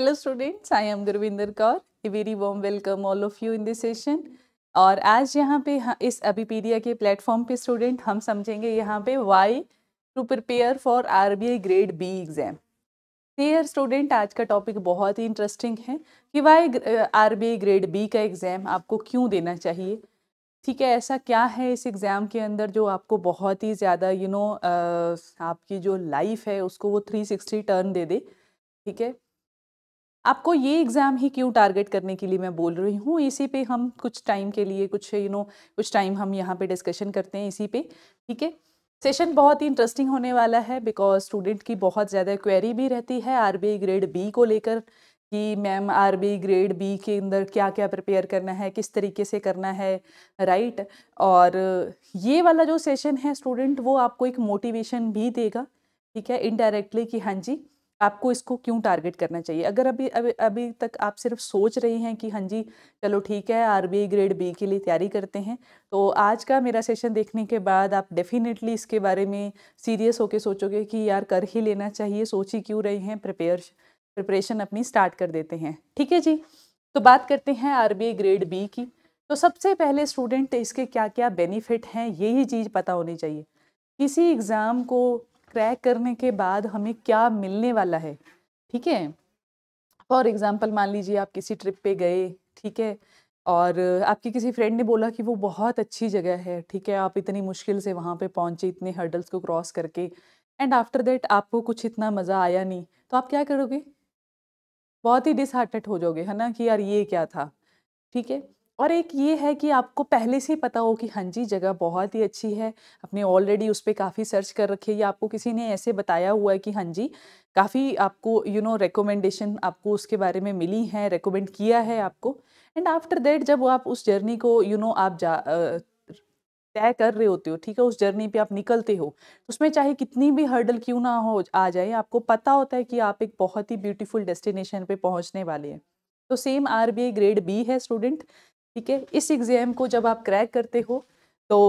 hello students I am Gurvinder Kaur a very warm welcome all of you in this session और आज यहाँ पे इस अभिपीडिया के प्लेटफॉर्म पे स्टूडेंट हम समझेंगे यहाँ पे why to prepare for RBI grade B exam dear student आज का टॉपिक बहुत ही इंटरेस्टिंग है कि वाई आरबीआई ग्रेड बी का एग्ज़ाम आपको क्यों देना चाहिए ठीक है ऐसा क्या है इस एग्ज़ाम के अंदर जो आपको बहुत ही ज़्यादा यू नो uh, आपकी जो लाइफ है उसको वो 360 टर्न दे दे ठीक है आपको ये एग्ज़ाम ही क्यों टारगेट करने के लिए मैं बोल रही हूँ इसी पे हम कुछ टाइम के लिए कुछ यू you नो know, कुछ टाइम हम यहाँ पे डिस्कशन करते हैं इसी पे ठीक है सेशन बहुत ही इंटरेस्टिंग होने वाला है बिकॉज स्टूडेंट की बहुत ज़्यादा क्वेरी भी रहती है आर ग्रेड बी को लेकर कि मैम आर ग्रेड बी के अंदर क्या क्या प्रिपेयर करना है किस तरीके से करना है राइट और ये वाला जो सेशन है स्टूडेंट वो आपको एक मोटिवेशन भी देगा ठीक है इनडायरेक्टली कि हाँ जी आपको इसको क्यों टारगेट करना चाहिए अगर अभी अभी अभी तक आप सिर्फ सोच रहे हैं कि हाँ जी चलो ठीक है आरबीआई ग्रेड बी के लिए तैयारी करते हैं तो आज का मेरा सेशन देखने के बाद आप डेफिनेटली इसके बारे में सीरियस होकर सोचोगे कि यार कर ही लेना चाहिए सोच ही क्यों रहे हैं प्रिपेयर प्रिपरेशन अपनी स्टार्ट कर देते हैं ठीक है जी तो बात करते हैं आर ग्रेड बी की तो सबसे पहले स्टूडेंट इसके क्या क्या बेनिफिट हैं यही चीज़ पता होनी चाहिए किसी एग्ज़ाम को क्रैक करने के बाद हमें क्या मिलने वाला है ठीक है फॉर एग्ज़ाम्पल मान लीजिए आप किसी ट्रिप पे गए ठीक है और आपकी किसी फ्रेंड ने बोला कि वो बहुत अच्छी जगह है ठीक है आप इतनी मुश्किल से वहाँ पे पहुँचे इतने हर्डल्स को क्रॉस करके एंड आफ्टर दैट आपको कुछ इतना मज़ा आया नहीं तो आप क्या करोगे बहुत ही डिसहार्टेड हो जाओगे है ना कि यार ये क्या था ठीक है और एक ये है कि आपको पहले से ही पता हो कि हाँ जी जगह बहुत ही अच्छी है आपने ऑलरेडी उस पर काफ़ी सर्च कर रखी है या आपको किसी ने ऐसे बताया हुआ है कि हाँ जी काफ़ी आपको यू नो रिकमेंडेशन आपको उसके बारे में मिली है रिकमेंड किया है आपको एंड आफ्टर दैट जब आप उस जर्नी को यू you नो know, आप जा तय कर रहे होते हो ठीक है उस जर्नी पे आप निकलते हो उसमें चाहे कितनी भी हर्डल क्यों ना हो आ जाए आपको पता होता है कि आप एक बहुत ही ब्यूटीफुल डेस्टिनेशन पे पहुंचने वाले हैं तो सेम आर ग्रेड बी है स्टूडेंट ठीक है इस एग्ज़ाम को जब आप क्रैक करते हो तो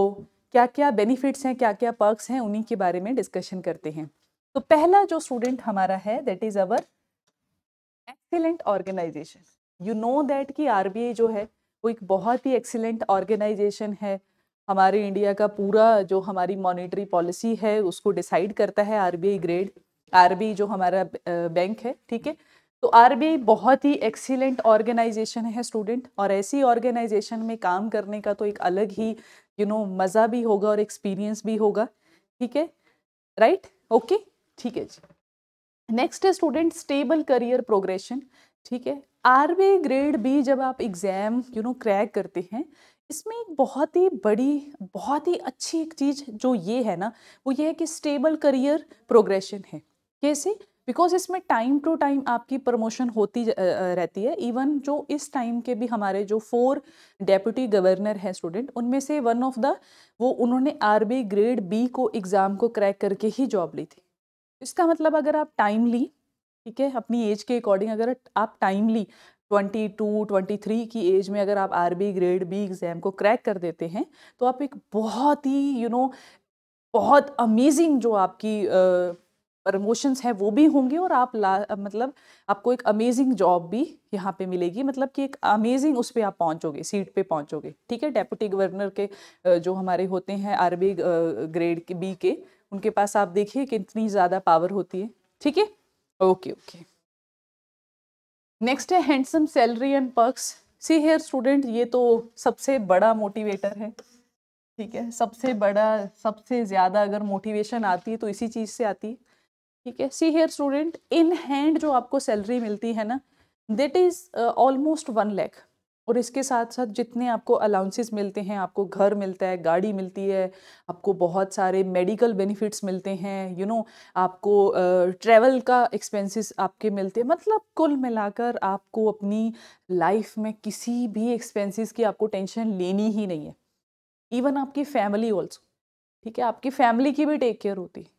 क्या क्या बेनिफिट्स हैं क्या क्या पर्कस हैं उन्हीं के बारे में डिस्कशन करते हैं तो पहला जो स्टूडेंट हमारा है that is our excellent organisation you know that कि आर जो है वो एक बहुत ही एक्सीलेंट ऑर्गेनाइजेशन है हमारे इंडिया का पूरा जो हमारी मॉनेटरी पॉलिसी है उसको डिसाइड करता है आर ग्रेड आर जो हमारा बैंक है ठीक है तो आर बहुत ही एक्सीलेंट ऑर्गेनाइजेशन है स्टूडेंट और ऐसी ऑर्गेनाइजेशन में काम करने का तो एक अलग ही यू नो मज़ा भी होगा और एक्सपीरियंस भी होगा ठीक है राइट ओके ठीक है जी नेक्स्ट है स्टूडेंट स्टेबल करियर प्रोग्रेशन ठीक है आर ग्रेड बी जब आप एग्ज़ाम यू नो क्रैक करते हैं इसमें एक बहुत ही बड़ी बहुत ही अच्छी एक चीज़ जो ये है ना वो ये है कि स्टेबल करियर प्रोग्रेशन है कैसे बिकॉज इसमें टाइम टू टाइम आपकी प्रमोशन होती रहती है इवन जो इस टाइम के भी हमारे जो फोर डेप्यूटी गवर्नर हैं स्टूडेंट उनमें से वन ऑफ द वो उन्होंने बी ग्रेड बी को एग्ज़ाम को क्रैक करके ही जॉब ली थी इसका मतलब अगर आप टाइमली ठीक है अपनी एज के अकॉर्डिंग अगर आप timely twenty two twenty three की एज में अगर आप R B grade B exam को क्रैक कर देते हैं तो आप एक बहुत ही यू you नो know, बहुत अमेजिंग जो आपकी प्रमोशंस हैं वो भी होंगे और आप ला मतलब आपको एक अमेजिंग जॉब भी यहाँ पे मिलेगी मतलब कि एक अमेजिंग उस पर आप पहुँचोगे सीट पे पहुँचोगे ठीक है डेप्यूटी गवर्नर के जो हमारे होते हैं आर ग्रेड के बी के उनके पास आप देखिए कितनी ज़्यादा पावर होती है ठीक है ओके ओके नेक्स्ट है handsome salary and perks see here student ये तो सबसे बड़ा मोटिवेटर है ठीक है सबसे बड़ा सबसे ज़्यादा अगर मोटिवेशन आती है तो इसी चीज़ से आती है ठीक है see here student in hand जो आपको सैलरी मिलती है ना that is almost one lakh और इसके साथ साथ जितने आपको अलाउंसेस मिलते हैं आपको घर मिलता है गाड़ी मिलती है आपको बहुत सारे मेडिकल बेनिफिट्स मिलते हैं यू you नो know, आपको ट्रैवल uh, का एक्सपेंसेस आपके मिलते हैं मतलब कुल मिलाकर आपको अपनी लाइफ में किसी भी एक्सपेंसेस की आपको टेंशन लेनी ही नहीं है इवन आपकी फैमिली ऑल्सो ठीक है आपकी फैमिली की भी टेक केयर होती है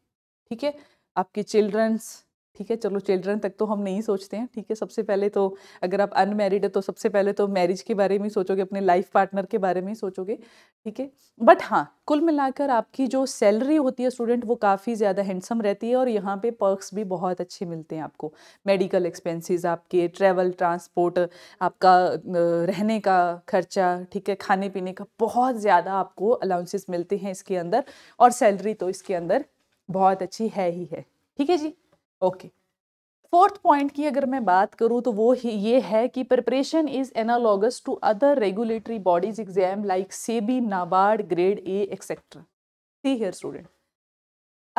ठीक है आपके चिल्ड्रंस ठीक है चलो चिल्ड्रन तक तो हम नहीं सोचते हैं ठीक है सबसे पहले तो अगर आप अनमेरिड है तो सबसे पहले तो मैरिज के बारे में ही सोचोगे अपने लाइफ पार्टनर के बारे में ही सोचोगे ठीक है बट हाँ कुल मिलाकर आपकी जो सैलरी होती है स्टूडेंट वो काफ़ी ज़्यादा हैंडसम रहती है और यहाँ पे पर्क्स भी बहुत अच्छे मिलते हैं आपको मेडिकल एक्सपेंसिज आपके ट्रैवल ट्रांसपोर्ट आपका रहने का खर्चा ठीक है खाने पीने का बहुत ज़्यादा आपको अलाउंसेस मिलते हैं इसके अंदर और सैलरी तो इसके अंदर बहुत अच्छी है ही है ठीक है जी ओके फोर्थ पॉइंट की अगर मैं बात करूँ तो वो ही ये है कि preparation is analogous to other regulatory bodies exam like SEBI NABARD grade A etcetera see here student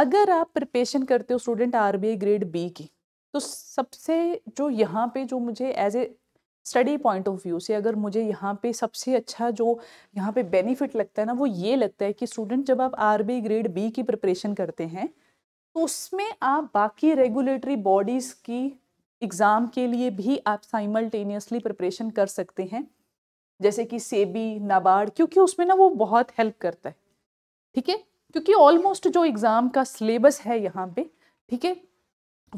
अगर आप प्रिपरेशन करते हो स्टूडेंट आर ग्रेड बी की तो सबसे जो यहाँ पे जो मुझे as a study point of view से अगर मुझे यहाँ पे सबसे अच्छा जो यहाँ पे बेनिफिट लगता है ना वो ये लगता है कि स्टूडेंट जब आप आर ग्रेड बी की प्रिपरेशन करते हैं तो उसमें आप बाकी रेगुलेटरी बॉडीज़ की एग्ज़ाम के लिए भी आप साइमल्टेनियसली प्रिपरेशन कर सकते हैं जैसे कि सेबी नाबार्ड क्योंकि उसमें ना वो बहुत हेल्प करता है ठीक है क्योंकि ऑलमोस्ट जो एग्ज़ाम का सिलेबस है यहाँ पे ठीक है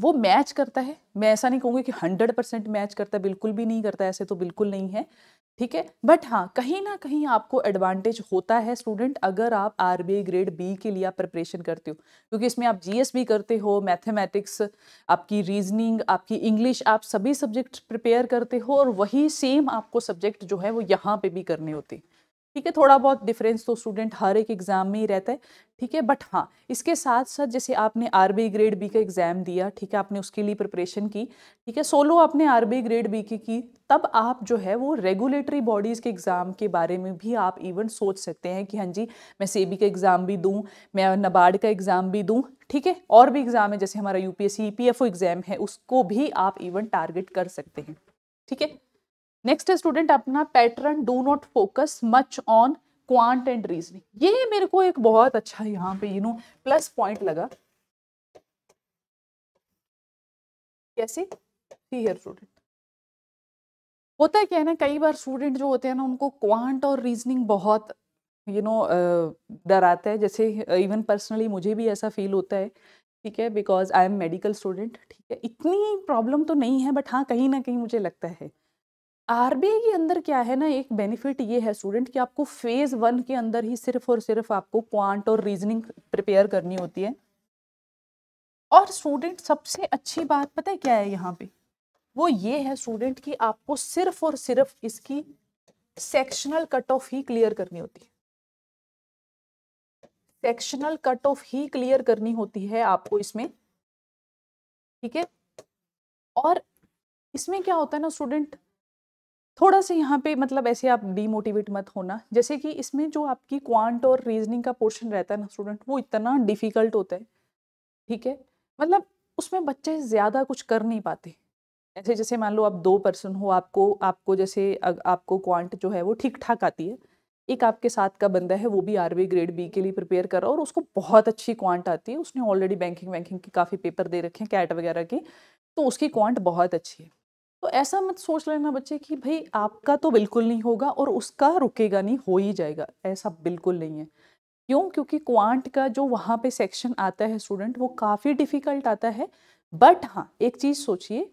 वो मैच करता है मैं ऐसा नहीं कहूँगी कि हंड्रेड परसेंट मैच करता है बिल्कुल भी नहीं करता ऐसे तो बिल्कुल नहीं है ठीक है बट हाँ कहीं ना कहीं आपको एडवांटेज होता है स्टूडेंट अगर आप आर ग्रेड बी के लिए आप प्रिपरेशन करते हो क्योंकि इसमें आप एस भी करते हो मैथमेटिक्स आपकी रीजनिंग आपकी इंग्लिश आप सभी सब्जेक्ट प्रिपेयर करते हो और वही सेम आपको सब्जेक्ट जो है वो यहाँ पे भी करने होते हैं ठीक है थोड़ा बहुत डिफरेंस तो स्टूडेंट हर एक एग्ज़ाम में ही रहता है ठीक है बट हाँ इसके साथ साथ जैसे आपने आर ग्रेड बी का एग्ज़ाम दिया ठीक है आपने उसके लिए प्रिपरेशन की ठीक है सोलो आपने आर ग्रेड बी की की तब आप जो है वो रेगुलेटरी बॉडीज़ के एग्ज़ाम के बारे में भी आप इवन सोच सकते हैं कि हाँ जी मैं सेबी का एग्ज़ाम भी दूँ मैं नबार्ड का एग्ज़ाम भी दूँ ठीक है और भी एग्ज़ाम है जैसे हमारा यू पी एग्ज़ाम है उसको भी आप इवन टारगेट कर सकते हैं ठीक है नेक्स्ट है स्टूडेंट अपना pattern do not focus much on quant and reasoning ये मेरे को एक बहुत अच्छा यहाँ पे यू नो प्लस पॉइंट लगा कैसे हियर स्टूडेंट होता है क्या है ना कई बार स्टूडेंट जो होते हैं ना उनको क्वांट और रीजनिंग बहुत यू नो डराता है जैसे इवन पर्सनली मुझे भी ऐसा फील होता है ठीक है because I am medical student ठीक है इतनी प्रॉब्लम तो नहीं है बट हाँ कहीं ना कहीं मुझे लगता है आर के अंदर क्या है ना एक बेनिफिट ये है स्टूडेंट कि आपको फेज़ वन के अंदर ही सिर्फ और सिर्फ आपको क्वांट और रीजनिंग प्रिपेयर करनी होती है और स्टूडेंट सबसे अच्छी बात पता है क्या है यहाँ पे वो ये है स्टूडेंट कि आपको सिर्फ और सिर्फ इसकी सेक्शनल कट ऑफ ही क्लियर करनी होती है सेक्शनल कट ऑफ ही क्लियर करनी होती है आपको इसमें ठीक है और इसमें क्या होता है ना स्टूडेंट थोड़ा सा यहाँ पे मतलब ऐसे आप डीमोटिवेट मत होना जैसे कि इसमें जो आपकी क्वांट और रीजनिंग का पोर्शन रहता है ना स्टूडेंट वो इतना डिफ़िकल्ट होता है ठीक है मतलब उसमें बच्चे ज़्यादा कुछ कर नहीं पाते ऐसे जैसे मान लो आप दो पर्सन हो आपको आपको जैसे आपको क्वांट जो है वो ठीक ठाक आती है एक आपके साथ का बंदा है वो भी आरबी ग्रेड बी के लिए प्रिपेयर कर रहा और उसको बहुत अच्छी क्वांट आती है उसने ऑलरेडी बैंकिंग वैंकिंग के काफ़ी पेपर दे रखे हैं कैट वगैरह के तो उसकी क्वांट बहुत अच्छी है तो ऐसा मत सोच लेना बच्चे कि भाई आपका तो बिल्कुल नहीं होगा और उसका रुकेगा नहीं हो ही जाएगा ऐसा बिल्कुल नहीं है क्यों क्योंकि क्वांट का जो वहाँ पे सेक्शन आता है स्टूडेंट वो काफ़ी डिफ़िकल्ट आता है बट हाँ एक चीज़ सोचिए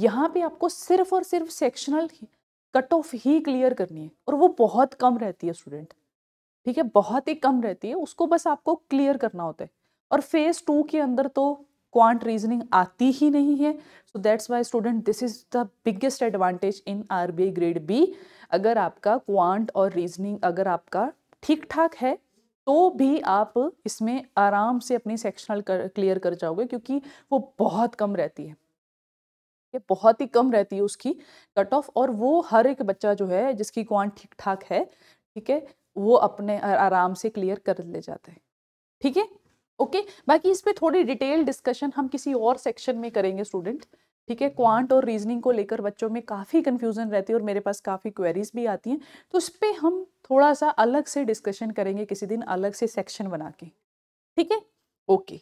यहाँ पे आपको सिर्फ और सिर्फ सेक्शनल कट ऑफ ही क्लियर करनी है और वो बहुत कम रहती है स्टूडेंट ठीक है बहुत ही कम रहती है उसको बस आपको क्लियर करना होता है और फेज़ टू के अंदर तो क्वांट रीजनिंग आती ही नहीं है so that's why student this is the biggest advantage in R B grade B अगर आपका क्वांट और रीजनिंग अगर आपका ठीक ठाक है तो भी आप इसमें आराम से अपनी सेक्शनल कर, क्लियर कर जाओगे क्योंकि वो बहुत कम रहती है ये बहुत ही कम रहती है उसकी कट ऑफ और वो हर एक बच्चा जो है जिसकी क्वांट ठीक ठाक है ठीक है वो अपने आराम से क्लियर कर ले जाते हैं ठीक है ओके बाकी इस पर थोड़ी डिटेल डिस्कशन हम किसी और सेक्शन में करेंगे स्टूडेंट ठीक है क्वांट और रीजनिंग को लेकर बच्चों में काफ़ी कन्फ्यूज़न रहती है और मेरे पास काफ़ी क्वेरीज भी आती हैं तो उस पर हम थोड़ा सा अलग से डिस्कशन करेंगे किसी दिन अलग से सेक्शन बना के ठीक है ओके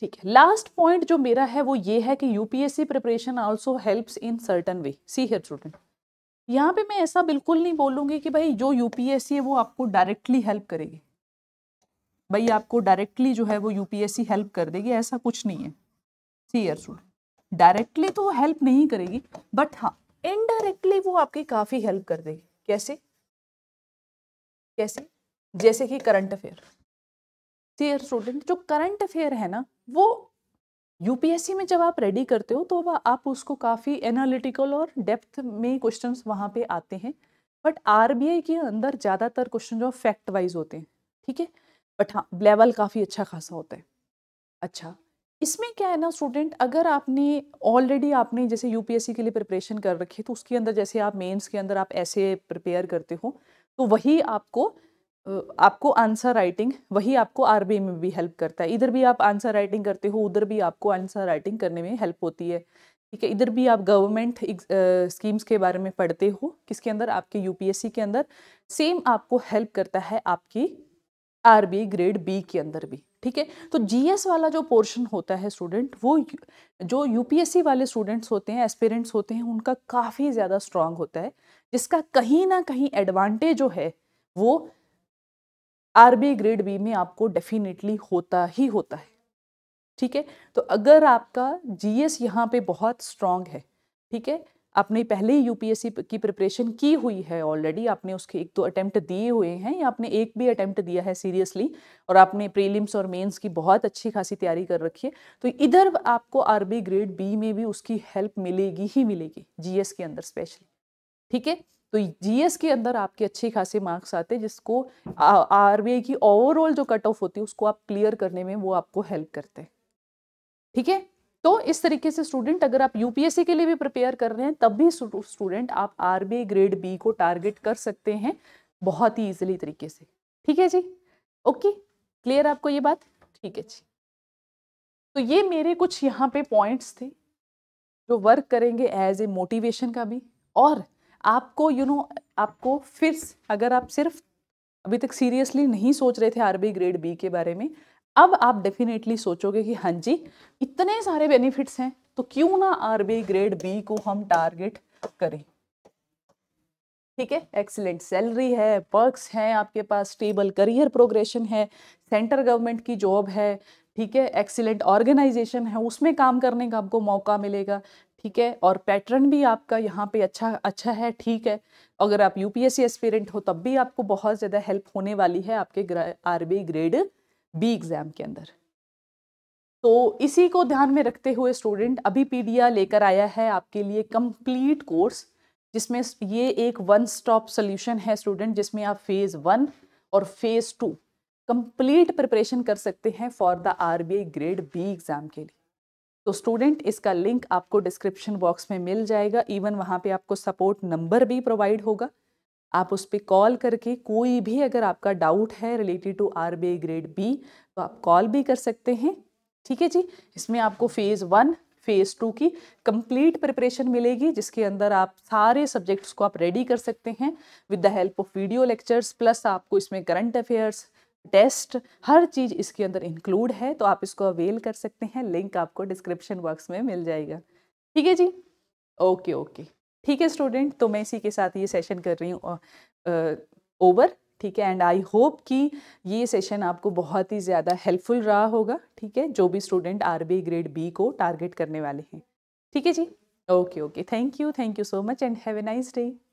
ठीक है लास्ट पॉइंट जो मेरा है वो ये है कि UPSC preparation also helps in certain way see here student यहाँ पे मैं ऐसा बिल्कुल नहीं बोलूँगी कि भाई जो यूपीएससी है वो आपको डायरेक्टली हेल्प करेगी भाई आपको डायरेक्टली जो है वो यूपीएससी हेल्प कर देगी ऐसा कुछ नहीं है सीयर स्टूडेंट डायरेक्टली तो वो हेल्प नहीं करेगी बट हाँ इनडायरेक्टली वो आपकी काफ़ी हेल्प कर देगी कैसे कैसे जैसे कि करंट अफेयर सीयर स्टूडेंट जो करंट अफेयर है ना वो यूपीएससी में जब आप रेडी करते हो तो आप उसको काफ़ी एनालिटिकल और डेप्थ में क्वेश्चन वहाँ पे आते हैं बट आरबीआई के अंदर ज़्यादातर क्वेश्चन जो फैक्ट वाइज होते हैं ठीक है बट हाँ लेवल काफ़ी अच्छा खासा होता है अच्छा इसमें क्या है ना स्टूडेंट अगर आपने ऑलरेडी आपने जैसे यूपीएससी के लिए प्रिपरेशन कर रखी है तो उसके अंदर जैसे आप मेंस के अंदर आप ऐसे प्रिपेयर करते हो तो वही आपको आपको आंसर राइटिंग वही आपको आर में भी हेल्प करता है इधर भी आप आंसर राइटिंग करते हो उधर भी आपको आंसर राइटिंग करने में हेल्प होती है ठीक है इधर भी आप गवर्नमेंट स्कीम्स के बारे में पढ़ते हो किसके अंदर आपके यूपीएससी के अंदर सेम आपको हेल्प करता है आपकी बी ग्रेड बी के अंदर भी ठीक है तो जीएस वाला जो पोर्शन होता है स्टूडेंट वो जो यूपीएससी वाले स्टूडेंट्स होते हैं एस्पिरेंट्स होते हैं उनका काफ़ी ज़्यादा स्ट्रांग होता है जिसका कहीं ना कहीं एडवांटेज जो है वो आरबी ग्रेड बी में आपको डेफिनेटली होता ही होता है ठीक है तो अगर आपका जीएस यहाँ पे बहुत स्ट्रांग है ठीक है आपने पहले ही यूपीएससी की प्रिपरेशन की हुई है ऑलरेडी आपने उसके एक दो अटैम्प्ट दिए हुए हैं या आपने एक भी अटैम्प्ट दिया है सीरियसली और आपने प्रीलिम्स और मेंस की बहुत अच्छी खासी तैयारी कर रखी है तो इधर आपको आरबी ग्रेड बी में भी उसकी हेल्प मिलेगी ही मिलेगी जीएस के अंदर स्पेशली ठीक है तो जीएस के अंदर आपके अच्छे खासे मार्क्स आते हैं जिसको आरबीआई की ओवरऑल जो कट ऑफ होती है उसको आप क्लियर करने में वो आपको हेल्प करते हैं ठीक है तो इस तरीके से स्टूडेंट अगर आप यूपीएससी के लिए भी प्रिपेयर कर रहे हैं तब भी स्टूडेंट आप आरबी ग्रेड बी को टारगेट कर सकते हैं बहुत ही इजिली तरीके से ठीक है जी ओके क्लियर आपको ये बात ठीक है जी तो ये मेरे कुछ यहाँ पे पॉइंट्स थे जो वर्क करेंगे एज ए मोटिवेशन का भी और आपको यू you नो know, आपको फिर अगर आप सिर्फ अभी तक सीरियसली नहीं सोच रहे थे आरबी ग्रेड बी के बारे में अब आप डेफिनेटली सोचोगे कि हाँ जी इतने सारे बेनिफिट्स हैं तो क्यों ना आरबीआई ग्रेड बी को हम टारगेट करें ठीक है एक्सीलेंट सैलरी है पर्क्स हैं आपके पास स्टेबल करियर प्रोग्रेशन है सेंटर गवर्नमेंट की जॉब है ठीक है एक्सीलेंट ऑर्गेनाइजेशन है उसमें काम करने का आपको मौका मिलेगा ठीक है और पैटर्न भी आपका यहाँ पे अच्छा अच्छा है ठीक है अगर आप यूपीएससी एस्पिरेंट हो तब भी आपको बहुत ज़्यादा हेल्प होने वाली है आपके आर ग्रेड बी एग्ज़ाम के अंदर तो इसी को ध्यान में रखते हुए स्टूडेंट अभी पी लेकर आया है आपके लिए कंप्लीट कोर्स जिसमें ये एक वन स्टॉप सोल्यूशन है स्टूडेंट जिसमें आप फेज़ वन और फेज़ टू कंप्लीट प्रिपरेशन कर सकते हैं for the R grade B exam के लिए तो स्टूडेंट इसका लिंक आपको डिस्क्रिप्शन बॉक्स में मिल जाएगा इवन वहाँ पे आपको सपोर्ट नंबर भी प्रोवाइड होगा आप उस पर कॉल करके कोई भी अगर आपका डाउट है related to R grade B तो आप कॉल भी कर सकते हैं ठीक है जी इसमें आपको फ़ेज़ वन फ़ेज़ टू की कंप्लीट प्रिपरेशन मिलेगी जिसके अंदर आप सारे सब्जेक्ट्स को आप रेडी कर सकते हैं with the help of video lectures plus आपको इसमें करंट अफेयर्स टेस्ट हर चीज़ इसके अंदर इंक्लूड है तो आप इसको अवेल कर सकते हैं लिंक आपको डिस्क्रिप्शन बॉक्स में मिल जाएगा ठीक है जी ओके ओके ठीक है स्टूडेंट तो मैं इसी के साथ ये सेशन कर रही हूँ ओवर ठीक है एंड आई होप कि ये सेशन आपको बहुत ही ज़्यादा हेल्पफुल रहा होगा ठीक है जो भी स्टूडेंट आर ग्रेड बी को टारगेट करने वाले हैं ठीक है जी okay okay thank you thank you so much and have a nice day